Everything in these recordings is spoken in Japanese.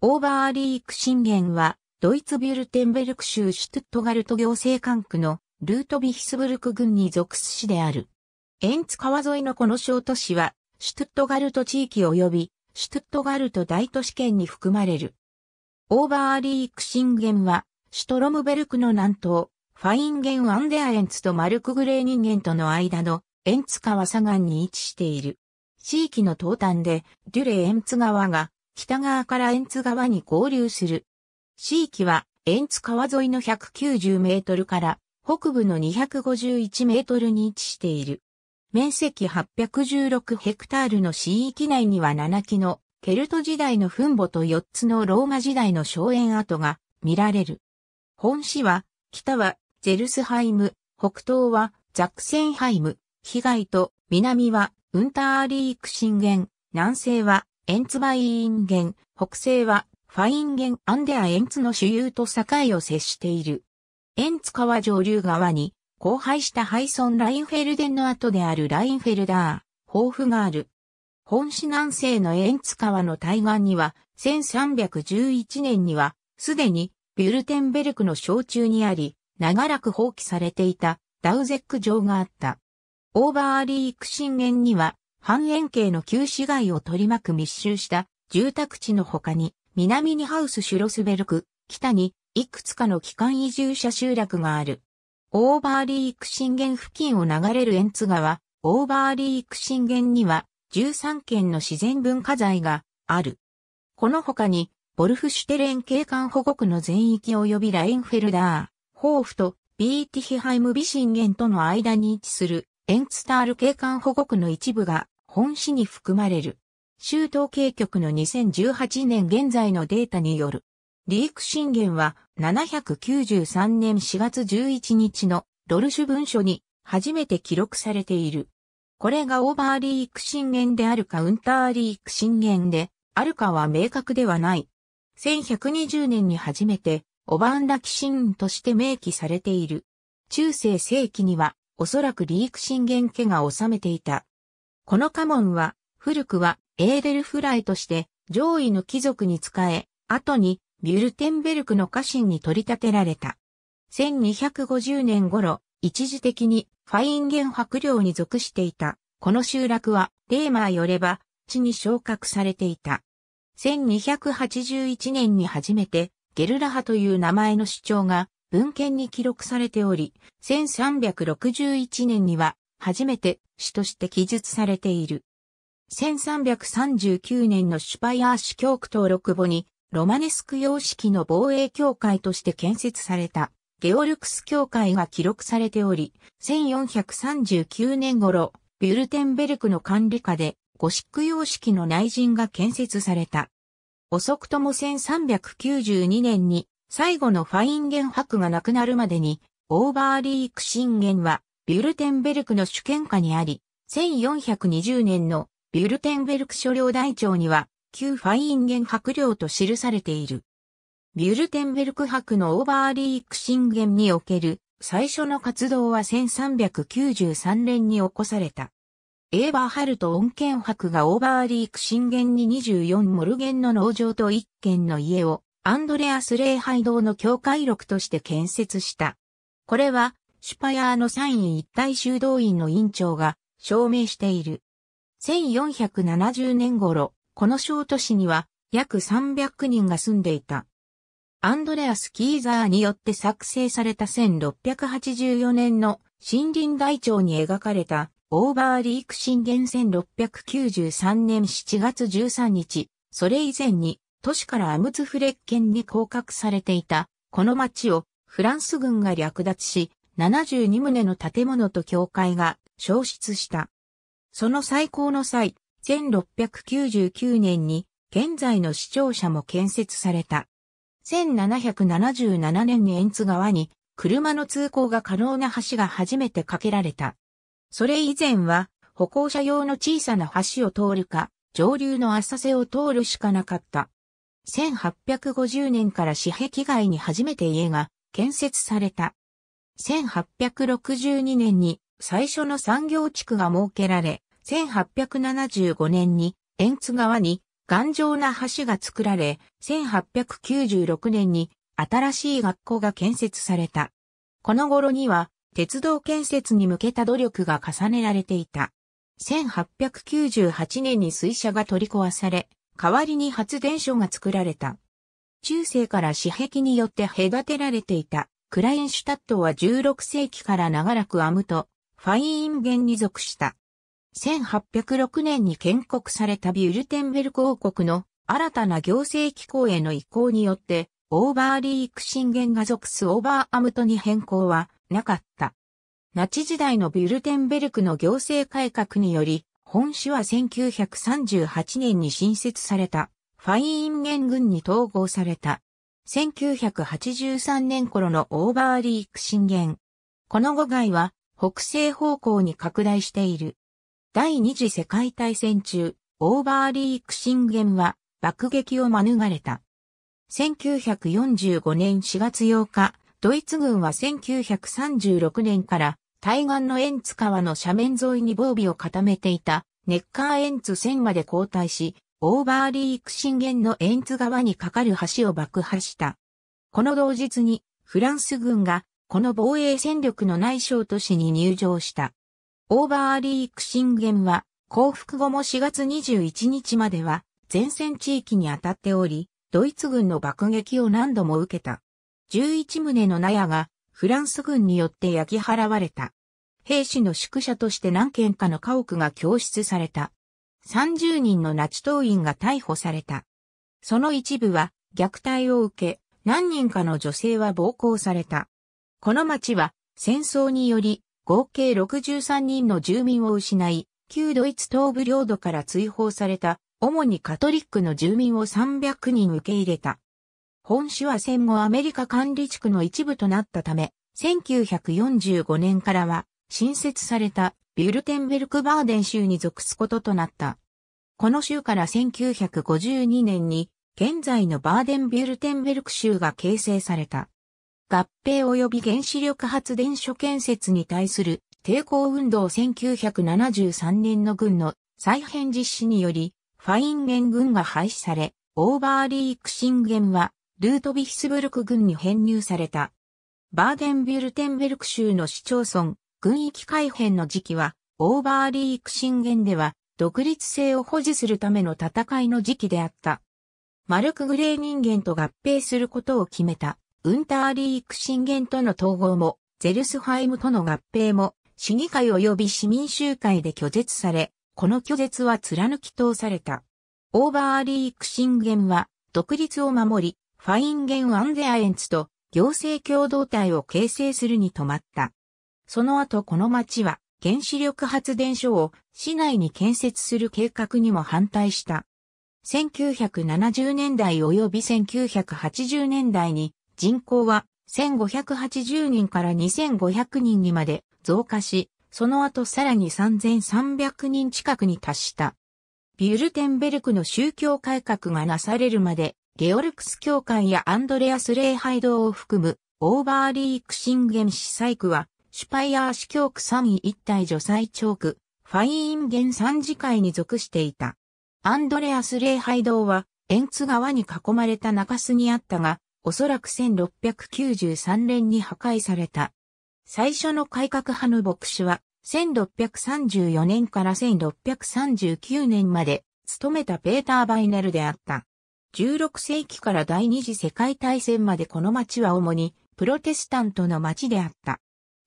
オーバーリーク震源は、ドイツビュルテンベルク州シュトゥットガルト行政管区のルートビヒスブルク郡に属す市である。エンツ川沿いのこの小都市は、シュトゥットガルト地域及び、シュトゥットガルト大都市圏に含まれる。オーバーリーク震源は、シュトロムベルクの南東、ファインゲン・アンデアエンツとマルクグレー人間との間のエンツ川左岸に位置している。地域の東端で、デュレ・エンツ川が北側から円津川に合流する。地域は円津川沿いの190メートルから北部の251メートルに位置している。面積816ヘクタールの市域内には7基のケルト時代の墳墓と4つのローマ時代の荘園跡が見られる。本市は、北はゼルスハイム、北東はザクセンハイム、被害と南はウンターリーク震源、南西はエンツバイインゲン、北西は、ファインゲンアンデアエンツの主流と境を接している。エンツ川上流側に、荒廃したハイソン・ラインフェルデンの後であるラインフェルダー、抱負がある。本市南西のエンツ川の対岸には、1311年には、すでに、ビュルテンベルクの小中にあり、長らく放棄されていた、ダウゼック城があった。オーバーリーク震源には、半円形の旧市街を取り巻く密集した住宅地の他に、南にハウスシュロスベルク、北にいくつかの帰還移住者集落がある。オーバーリーク震源付近を流れるエンツ川、オーバーリーク震源には13件の自然文化財がある。この他に、ボルフシュテレン景観保護区の全域及びラインフェルダー、ホーフとビーティヒハイムビ震源との間に位置するエンツタール景観保護区の一部が本市に含まれる。州統計局の2018年現在のデータによる。リーク震源は793年4月11日のロルシュ文書に初めて記録されている。これがオーバーリーク震源であるかウンターリーク震源であるかは明確ではない。1120年に初めてオバンラキシンとして明記されている。中世世紀にはおそらくリーク震源家が治めていたこの家紋は、古くはエーデルフライとして上位の貴族に仕え、後にビュルテンベルクの家臣に取り立てられた。1250年頃、一時的にファインゲン博領に属していた。この集落は、レーマーよれば、地に昇格されていた。1281年に初めて、ゲルラハという名前の主張が文献に記録されており、1361年には初めて詩として記述されている。1339年のシュパイアー市教区登録簿に、ロマネスク様式の防衛協会として建設された、ゲオルクス協会が記録されており、1439年頃、ビュルテンベルクの管理下で、ゴシック様式の内陣が建設された。遅くとも1392年に、最後のファインゲン博がなくなるまでに、オーバーリーク信玄は、ビュルテンベルクの主権下にあり、1420年のビュルテンベルク所領台帳には、旧ファインゲン白領と記されている。ビュルテンベルク伯のオーバーリーク信玄における最初の活動は1393年に起こされた。エーバーハルト恩犬伯がオーバーリーク信玄に24モルゲンの農場と1軒の家をアンドレアス礼拝堂の教会録として建設した。これはシュパヤーの三位一体修道院の院長が証明している。1470年頃、この小都市には約300人が住んでいた。アンドレアス・キーザーによって作成された1684年の森林台帳に描かれたオーバーリーク震源1693年7月13日、それ以前に都市からアムツフレッケンに降格されていた、この町をフランス軍が略奪し、72棟の建物と教会が消失した。その最高の際、1699年に現在の市庁舎も建設された。1777年に円津川に車の通行が可能な橋が初めて架けられた。それ以前は歩行者用の小さな橋を通るか、上流の浅瀬を通るしかなかった。1850年から市壁外に初めて家が建設された。1862年に最初の産業地区が設けられ、1875年に円津川に頑丈な橋が作られ、1896年に新しい学校が建設された。この頃には鉄道建設に向けた努力が重ねられていた。1898年に水車が取り壊され、代わりに発電所が作られた。中世から私壁によって隔てられていたクラインシュタットは16世紀から長らくアムト、ファイインゲンに属した。1806年に建国されたビュルテンベルク王国の新たな行政機構への移行によって、オーバーリーク信玄が属すオーバーアムトに変更はなかった。ナチ時代のビュルテンベルクの行政改革により、本市は1938年に新設されたファイインゲン軍に統合された。1983年頃のオーバーリーク震源。この5街は北西方向に拡大している。第二次世界大戦中、オーバーリーク震源は爆撃を免れた。1945年4月8日、ドイツ軍は1936年から対岸のエンツ川の斜面沿いに防備を固めていたネッカーエンツ線まで後退し、オーバーリーク震源のエンツ川に架かる橋を爆破した。この同日に、フランス軍が、この防衛戦力の内省都市に入場した。オーバーリーク震源は、降伏後も4月21日までは、前線地域に当たっており、ドイツ軍の爆撃を何度も受けた。11棟の納屋が、フランス軍によって焼き払われた。兵士の宿舎として何軒かの家屋が供出された。30人のナチ党員が逮捕された。その一部は虐待を受け、何人かの女性は暴行された。この町は戦争により合計63人の住民を失い、旧ドイツ東部領土から追放された主にカトリックの住民を300人受け入れた。本市は戦後アメリカ管理地区の一部となったため、1945年からは新設されたビュルテンベルクバーデン州に属すこととなった。この州から1952年に現在のバーデンビュルテンベルク州が形成された。合併及び原子力発電所建設に対する抵抗運動1973年の軍の再編実施により、ファインゲン軍が廃止され、オーバーリークシンゲンは、ルートビヒスブルク軍に編入された。バーデンビュルテンベルク州の市町村、軍域改変の時期は、オーバーリーク震源では、独立性を保持するための戦いの時期であった。マルク・グレー人間と合併することを決めた、ウンターリーク震源との統合も、ゼルスハイムとの合併も、市議会及び市民集会で拒絶され、この拒絶は貫き通された。オーバーリーク震源は、独立を守り、ファインゲン・アンデアエンツと行政共同体を形成するに止まった。その後この町は原子力発電所を市内に建設する計画にも反対した。1970年代及び1980年代に人口は1580人から2500人にまで増加し、その後さらに3300人近くに達した。ビュルテンベルクの宗教改革がなされるまで、ゲオルクス教会やアンドレアス礼拝堂を含む、オーバーリークシンゲンサ祭区は、シュパイアー市教区3位一体除細長区、ファインゲン三次会に属していた。アンドレアス礼拝堂は、エンツ川に囲まれた中州にあったが、おそらく1693年に破壊された。最初の改革派の牧師は、1634年から1639年まで、勤めたペーター・バイネルであった。16世紀から第二次世界大戦までこの町は主にプロテスタントの町であった。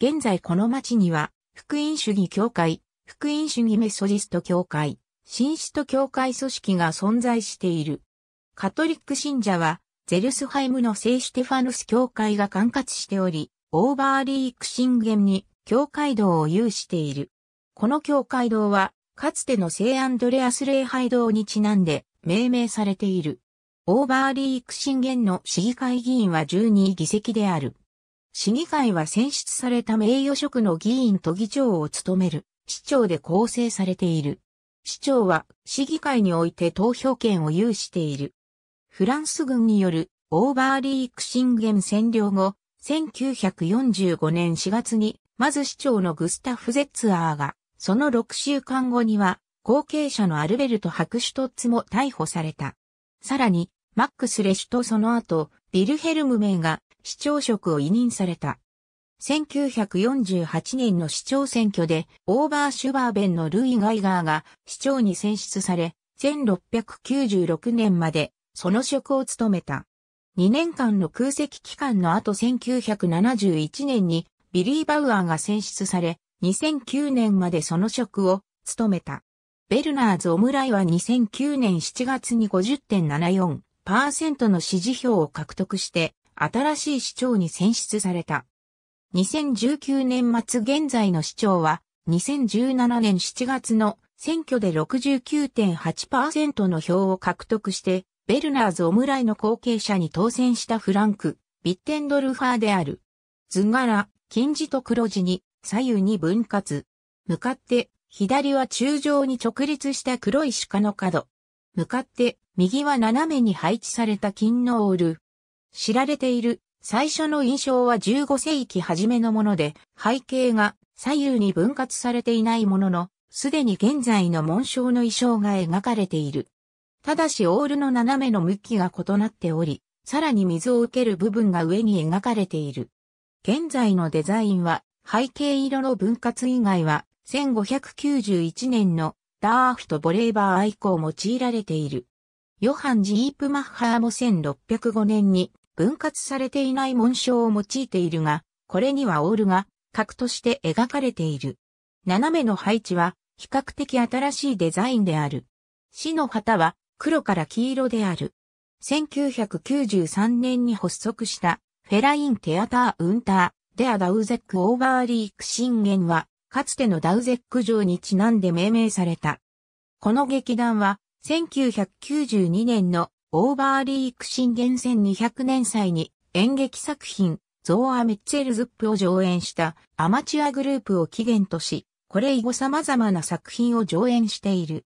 現在この町には、福音主義教会、福音主義メソジスト教会、新使徒教会組織が存在している。カトリック信者は、ゼルスハイムの聖ステファヌス教会が管轄しており、オーバーリーク信玄に教会堂を有している。この教会堂は、かつての聖アンドレアス礼拝堂にちなんで命名されている。オーバーリーク信玄の市議会議員は12議席である。市議会は選出された名誉職の議員と議長を務める市長で構成されている。市長は市議会において投票権を有している。フランス軍によるオーバーリークシンゲン占領後、1945年4月に、まず市長のグスタフ・ゼッツアーが、その6週間後には、後継者のアルベルト・ハクシュトッツも逮捕された。さらに、マックス・レシュとその後、ビルヘルム・名が市長職を委任された。1948年の市長選挙で、オーバーシュバーベンのルイ・ガイガーが市長に選出され、1696年までその職を務めた。2年間の空席期間の後1971年にビリー・バウアーが選出され、2009年までその職を務めた。ベルナーズ・オムライは2009年7月に50.74%の支持票を獲得して、新しい市長に選出された。2019年末現在の市長は、2017年7月の選挙で69.8%の票を獲得して、ベルナーズ・オムライの後継者に当選したフランク、ビッテンドルファーである。図柄、金字と黒字に、左右に分割。向かって、左は中上に直立した黒い鹿の角。向かって、右は斜めに配置された金のオール。知られている最初の印象は15世紀初めのもので、背景が左右に分割されていないものの、すでに現在の紋章の衣装が描かれている。ただしオールの斜めの向きが異なっており、さらに水を受ける部分が上に描かれている。現在のデザインは、背景色の分割以外は、1591年のダーフとボレーバー愛好を用いられている。ヨハン・ジープマッハーも1605年に分割されていない紋章を用いているが、これにはオールが格として描かれている。斜めの配置は比較的新しいデザインである。死の旗は黒から黄色である。1993年に発足したフェライン・テアター・ウンター・デア・ダウゼック・オーバーリーク信玄は、かつてのダウゼック城にちなんで命名された。この劇団は、1992年のオーバーリーク新元戦200年祭に演劇作品ゾーア・メッツェルズップを上演したアマチュアグループを起源とし、これ以後様々な作品を上演している。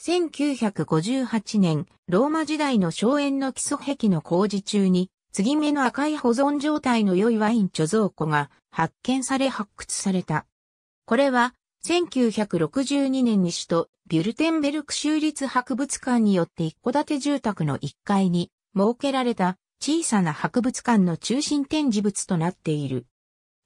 1958年、ローマ時代の荘園の基礎壁の工事中に、継ぎ目の赤い保存状態の良いワイン貯蔵庫が発見され発掘された。これは1962年に首都ビュルテンベルク州立博物館によって一戸建て住宅の1階に設けられた小さな博物館の中心展示物となっている。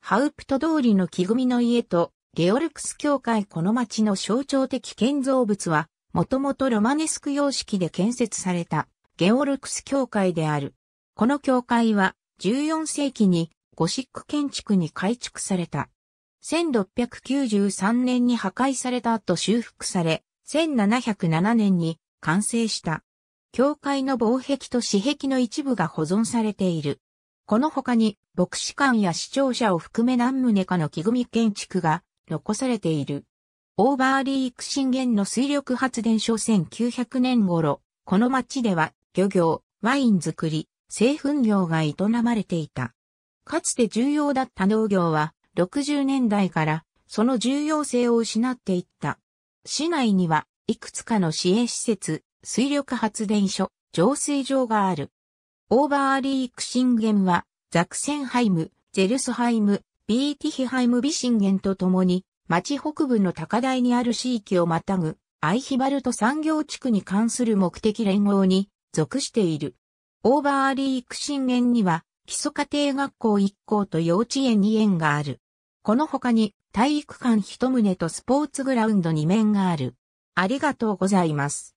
ハウプト通りの木組みの家とゲオルクス教会この町の象徴的建造物はもともとロマネスク様式で建設されたゲオルクス教会である。この教会は14世紀にゴシック建築に改築された。1693年に破壊された後修復され、1707年に完成した。教会の防壁と紙壁の一部が保存されている。この他に、牧師館や視聴者を含め何棟かの木組建築が残されている。オーバーリーク震源の水力発電所1900年頃、この町では漁業、ワイン作り、製粉業が営まれていた。かつて重要だった農業は60年代からその重要性を失っていった。市内にはいくつかの市営施設、水力発電所、浄水場がある。オーバーリークシンゲンはザクセンハイム、ゼルスハイム、ビーティヒハイムビシンゲンとともに町北部の高台にある地域をまたぐアイヒバルト産業地区に関する目的連合に属している。オーバーリークシンゲンには基礎家庭学校1校と幼稚園2園がある。この他に体育館一棟とスポーツグラウンド2面がある。ありがとうございます。